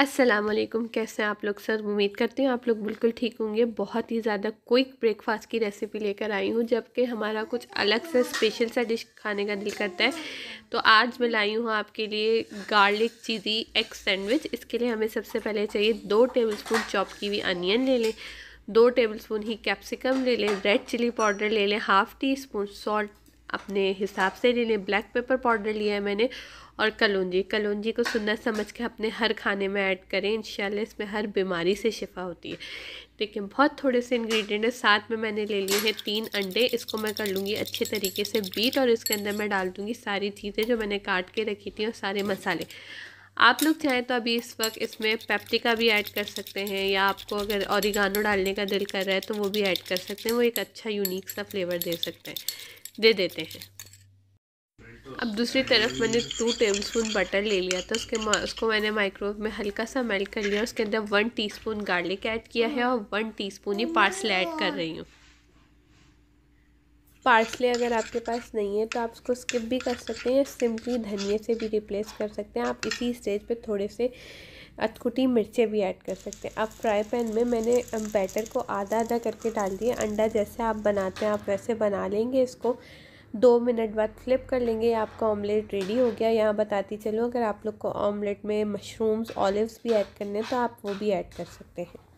असलम कैसे हैं आप लोग सर उम्मीद करती हूँ आप लोग बिल्कुल ठीक होंगे बहुत ही ज़्यादा क्विक ब्रेकफास्ट की रेसिपी लेकर आई हूँ जबकि हमारा कुछ अलग सा स्पेशल सा डिश खाने का दिल करता है तो आज मैं लाई हूँ आपके लिए गार्लिक चीज़ी एग सैंडविच इसके लिए हमें सबसे पहले चाहिए दो स्पून चॉप की हुई अनियन ले लें दो स्पून ही कैप्सिकम ले लें रेड चिली पाउडर ले लें हाफ़ टी स्पून सॉल्ट अपने हिसाब से ले लें ब्लैक पेपर पाउडर लिया है मैंने और कलौजी कलौजी को सुनना समझ के अपने हर खाने में ऐड करें इन इसमें हर बीमारी से शिफा होती है देखिए बहुत थोड़े से इंग्रेडिएंट है साथ में मैंने ले लिए हैं तीन अंडे इसको मैं कर लूँगी अच्छे तरीके से बीट और इसके अंदर मैं डाल दूँगी सारी चीज़ें जो मैंने काट के रखी थी और सारे मसाले आप लोग चाहें तो अभी इस वक्त इसमें पेप्टिका भी ऐड कर सकते हैं या आपको अगर औरिगानो डालने का दिल कर रहा है तो वो भी ऐड कर सकते हैं वो एक अच्छा यूनिक सा फ्लेवर दे सकते हैं दे देते हैं अब दूसरी तरफ मैंने टू टेबलस्पून बटर ले लिया था उसके उसको मैंने माइक्रोवेव में हल्का सा मेल्ट कर लिया उसके अंदर वन टीस्पून गार्लिक ऐड किया है और वन टीस्पून ही पार्सल ऐड कर रही हूँ पार्सले अगर आपके पास नहीं है तो आप उसको स्किप भी कर सकते हैं या सिंपली धनिए से भी रिप्लेस कर सकते हैं आप इसी स्टेज पे थोड़े से अटकुटी मिर्चें भी ऐड कर सकते हैं अब फ्राई पैन में मैंने बैटर को आधा आधा करके डाल दिया अंडा जैसे आप बनाते हैं आप वैसे बना लेंगे इसको दो मिनट बाद फ्लिप कर लेंगे आपका ऑमलेट रेडी हो गया यहाँ बताती चलूँ अगर आप लोग को ऑमलेट में मशरूम्स ऑलिव्स भी ऐड करने हैं तो आप वो भी ऐड कर सकते हैं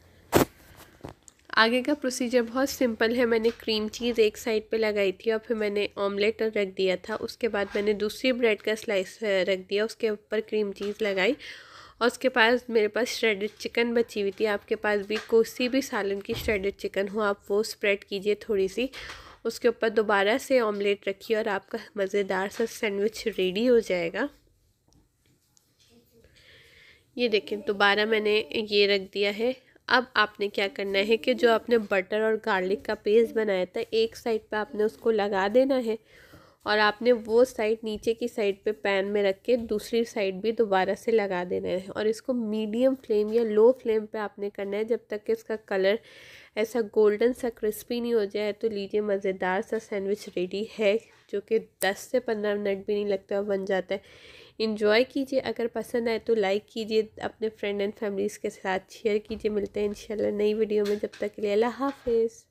आगे का प्रोसीजर बहुत सिंपल है मैंने क्रीम चीज़ एक साइड पे लगाई थी और फिर मैंने ऑमलेट रख दिया था उसके बाद मैंने दूसरी ब्रेड का स्लाइस रख दिया उसके ऊपर क्रीम चीज़ लगाई और उसके पास मेरे पास श्रेडेड चिकन बची हुई थी आपके पास भी कोसी भी सालन की श्रेडेड चिकन हो आप वो स्प्रेड कीजिए थोड़ी सी उसके ऊपर दोबारा से ऑमलेट रखिए और आपका मज़ेदार सा सैंडविच रेडी हो जाएगा ये देखें दोबारा मैंने ये रख दिया है अब आपने क्या करना है कि जो आपने बटर और गार्लिक का पेस्ट बनाया था एक साइड पे आपने उसको लगा देना है और आपने वो साइड नीचे की साइड पे पैन में रख के दूसरी साइड भी दोबारा से लगा देना है और इसको मीडियम फ्लेम या लो फ्लेम पे आपने करना है जब तक कि इसका कलर ऐसा गोल्डन सा क्रिस्पी नहीं हो जाए तो लीजिए मज़ेदार सा सैंडविच रेडी है जो कि 10 से 15 मिनट भी नहीं लगता बन जाता है इन्जॉय कीजिए अगर पसंद आए तो लाइक कीजिए अपने फ्रेंड एंड फैमिलीज़ के साथ शेयर कीजिए मिलते हैं इंशाल्लाह नई वीडियो में जब तक के लिए अल्लाह हाफिज़